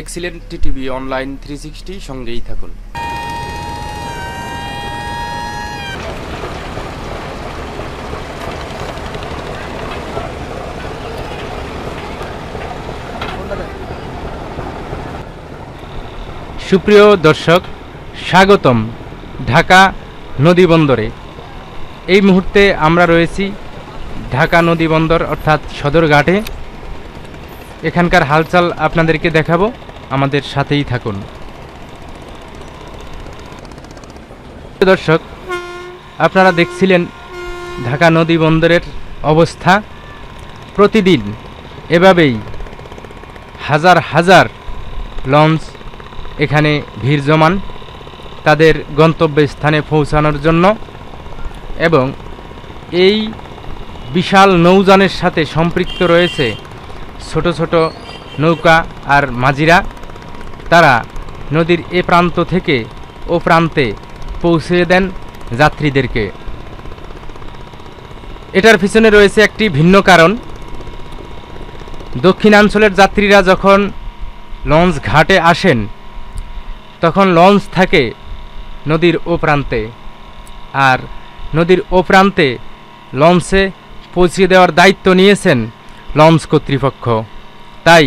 দেখছিলেন TTV online three sixty সঙ্গেই থাকুন সুপ্রিয় দর্শক স্বাগতম ঢাকা নদীবন্দরে এই মুহূর্তে আমরা রয়েছি ঢাকা নদীবন্দর অর্থাৎ সদরঘাটে এখানকার হালচাল আপনাদেরকে দেখাবো আমাদের সাথেই থাকুন দর্শক আপনারা দেখছিলেন ঢাকা নদী বন্দরের অবস্থা প্রতিদিন এভাবেই হাজার হাজার লঞ্চ এখানে ভিড় জমান তাদের গন্তব্যস্থানে পৌঁছানোর জন্য এবং এই বিশাল নৌযানের সাথে সম্পৃক্ত রয়েছে ছোট ছোট নৌকা আর মাঝিরা তারা নদীর এ প্রান্ত থেকে ও প্রান্তে পৌঁছে দেন যাত্রীদেরকে এটার পিছনে রয়েছে একটি ভিন্ন কারণ দক্ষিণাঞ্চলের যাত্রীরা যখন লঞ্চ ঘাটে আসেন তখন লঞ্চ থাকে নদীর ও প্রান্তে আর নদীর ও প্রান্তে লঞ্চে পৌঁছে দেওয়ার দায়িত্ব নিয়েছেন লঞ্চ কর্তৃপক্ষ তাই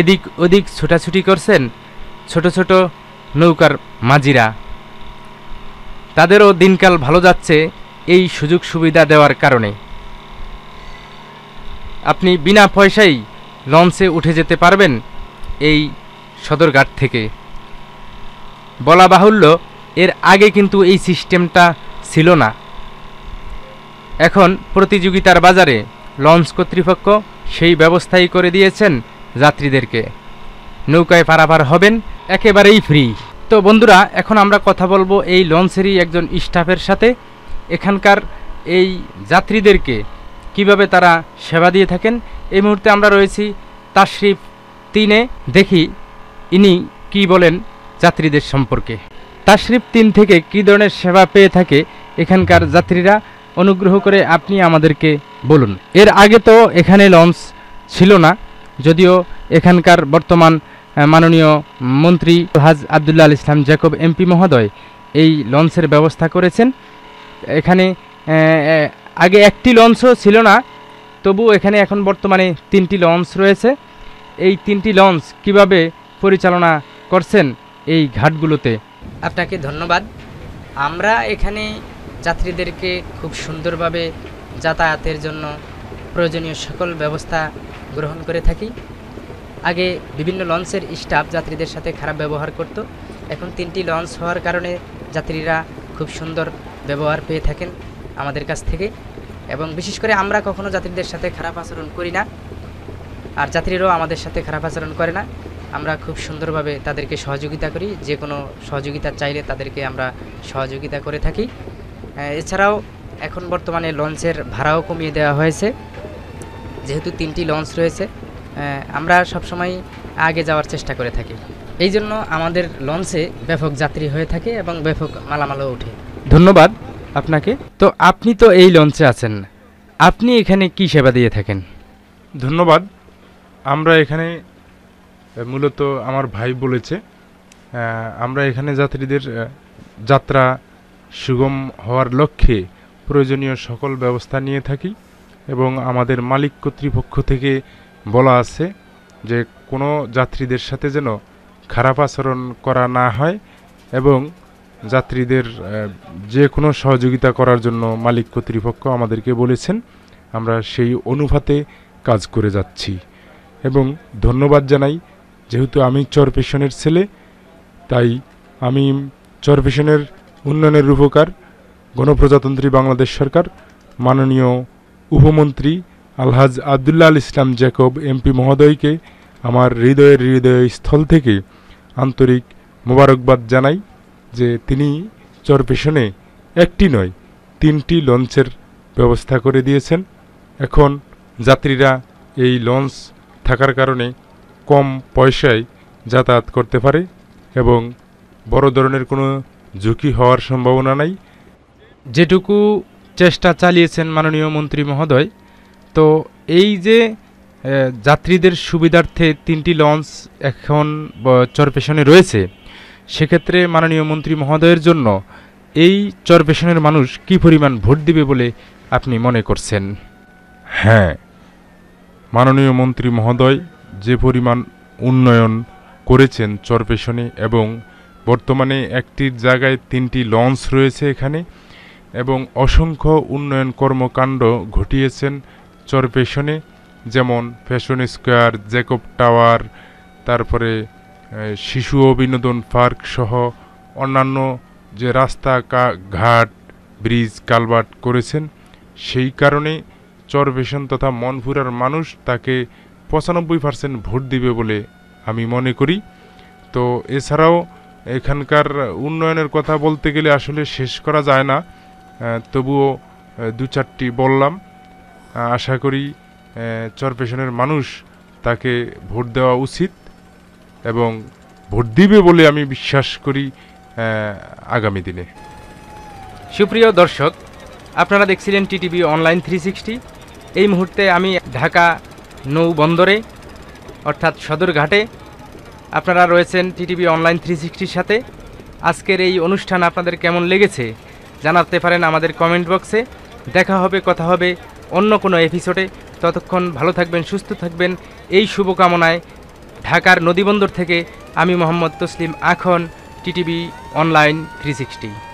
এদিক ওদিক ছোটাছুটি করছেন ছোট ছোট নৌকার মাঝিরা তাদেরও দিনকাল ভালো যাচ্ছে এই সুযোগ সুবিধা দেওয়ার কারণে আপনি বিনা পয়সাই লঞ্চে উঠে যেতে পারবেন এই সদরঘাট থেকে বলা বাহুল্য এর আগে কিন্তু এই সিস্টেমটা ছিল না এখন প্রতিযোগিতার বাজারে লঞ্চ কর্তৃপক্ষ সেই ব্যবস্থাই করে দিয়েছেন যাত্রীদেরকে নৌকায় পারাপার হবেন একেবারেই ফ্রি তো বন্ধুরা এখন আমরা কথা বলবো এই লঞ্চেরই একজন স্টাফের সাথে এখানকার এই যাত্রীদেরকে কিভাবে তারা সেবা দিয়ে থাকেন এই মুহূর্তে আমরা রয়েছি তাশরিফ তিনে দেখি ইনি কি বলেন যাত্রীদের সম্পর্কে তাশরিফ তিন থেকে কী ধরনের সেবা পেয়ে থাকে এখানকার যাত্রীরা অনুগ্রহ করে আপনি আমাদেরকে বলুন এর আগে তো এখানে লঞ্চ ছিল না যদিও এখানকার বর্তমান মাননীয় মন্ত্রী হাজ আবদুল্লাহ আল ইসলাম জ্যাকব এমপি মহোদয় এই লঞ্চের ব্যবস্থা করেছেন এখানে আগে একটি লঞ্চও ছিল না তবু এখানে এখন বর্তমানে তিনটি লঞ্চ রয়েছে এই তিনটি লঞ্চ কিভাবে পরিচালনা করছেন এই ঘাটগুলোতে আপনাকে ধন্যবাদ আমরা এখানে যাত্রীদেরকে খুব সুন্দরভাবে যাতায়াতের জন্য প্রয়োজনীয় সকল ব্যবস্থা গ্রহণ করে থাকি আগে বিভিন্ন লঞ্চের স্টাফ যাত্রীদের সাথে খারাপ ব্যবহার করত এখন তিনটি লঞ্চ হওয়ার কারণে যাত্রীরা খুব সুন্দর ব্যবহার পেয়ে থাকেন আমাদের কাছ থেকে এবং বিশেষ করে আমরা কখনো যাত্রীদের সাথে খারাপ আচরণ করি না আর যাত্রীরাও আমাদের সাথে খারাপ আচরণ করে না আমরা খুব সুন্দরভাবে তাদেরকে সহযোগিতা করি যে কোনো সহযোগিতা চাইলে তাদেরকে আমরা সহযোগিতা করে থাকি এছাড়াও এখন বর্তমানে লঞ্চের ভাড়াও কমিয়ে দেওয়া হয়েছে যেহেতু তিনটি লঞ্চ রয়েছে আমরা সবসময় আগে যাওয়ার চেষ্টা করে থাকি এই জন্য আমাদের লঞ্চে ব্যাপক যাত্রী হয়ে থাকে এবং ব্যাপক মালামালও ওঠে ধন্যবাদ আপনাকে তো আপনি তো এই লঞ্চে আছেন আপনি এখানে কি সেবা দিয়ে থাকেন ধন্যবাদ আমরা এখানে মূলত আমার ভাই বলেছে আমরা এখানে যাত্রীদের যাত্রা সুগম হওয়ার লক্ষ্যে প্রয়োজনীয় সকল ব্যবস্থা নিয়ে থাকি এবং আমাদের মালিক কর্তৃপক্ষ থেকে বলা আছে যে কোনো যাত্রীদের সাথে যেন খারাপ আচরণ করা না হয় এবং যাত্রীদের যে কোনো সহযোগিতা করার জন্য মালিক কর্তৃপক্ষ আমাদেরকে বলেছেন আমরা সেই অনুপাতে কাজ করে যাচ্ছি এবং ধন্যবাদ জানাই যেহেতু আমি চরপেশনের ছেলে তাই আমি চরপেশনের উন্নয়নের রূপকার গণপ্রজাতন্ত্রী বাংলাদেশ সরকার মাননীয় উপমন্ত্রী আলহাজ আবদুল্লাহ আল ইসলাম জ্যাকব এমপি মহোদয়কে আমার হৃদয়ের হৃদয় স্থল থেকে আন্তরিক মোবারকবাদ জানাই যে তিনি চরপেশনে একটি নয় তিনটি লঞ্চের ব্যবস্থা করে দিয়েছেন এখন যাত্রীরা এই লঞ্চ থাকার কারণে কম পয়সায় যাতায়াত করতে পারে এবং বড় ধরনের কোনো ঝুঁকি হওয়ার সম্ভাবনা নাই যেটুকু চেষ্টা চালিয়েছেন মাননীয় মন্ত্রী মহোদয় তো এই যে যাত্রীদের সুবিধার্থে তিনটি লঞ্চ এখন চরপেশনে রয়েছে সেক্ষেত্রে মাননীয় মন্ত্রী মহোদয়ের জন্য এই চরপেশনের মানুষ কি পরিমাণ ভোট দিবে বলে আপনি মনে করছেন হ্যাঁ মাননীয় মন্ত্রী মহোদয় যে পরিমাণ উন্নয়ন করেছেন চরপেশনে এবং বর্তমানে একটির জায়গায় তিনটি লঞ্চ রয়েছে এখানে এবং অসংখ্য উন্নয়ন কর্মকাণ্ড ঘটিয়েছেন পেশনে যেমন ফ্যাশন স্কোয়ার জ্যাকব টাওয়ার তারপরে শিশু ও বিনোদন পার্ক সহ অন্যান্য যে রাস্তা ঘাট ব্রিজ কালবাট করেছেন সেই কারণে পেশন তথা মনফুরার মানুষ তাকে পঁচানব্বই পার্সেন্ট ভোট দিবে বলে আমি মনে করি তো এছাড়াও এখানকার উন্নয়নের কথা বলতে গেলে আসলে শেষ করা যায় না তবুও দু চারটি বললাম আশা করি চরপেশনের মানুষ তাকে ভোট দেওয়া উচিত এবং ভোট দিবে বলে আমি বিশ্বাস করি আগামী দিনে সুপ্রিয় দর্শক আপনারা দেখছিলেন টিটিভি অনলাইন থ্রি সিক্সটি এই মুহূর্তে আমি ঢাকা নৌ বন্দরে অর্থাৎ সদরঘাটে আপনারা রয়েছেন টিটিভি অনলাইন থ্রি সিক্সটির সাথে আজকের এই অনুষ্ঠান আপনাদের কেমন লেগেছে জানাতে পারেন আমাদের কমেন্ট বক্সে দেখা হবে কথা হবে অন্য কোনো এপিসোডে ততক্ষণ ভালো থাকবেন সুস্থ থাকবেন এই শুভকামনায় ঢাকার নদীবন্দর থেকে আমি মোহাম্মদ তসলিম আখন টিটিভি অনলাইন থ্রি সিক্সটি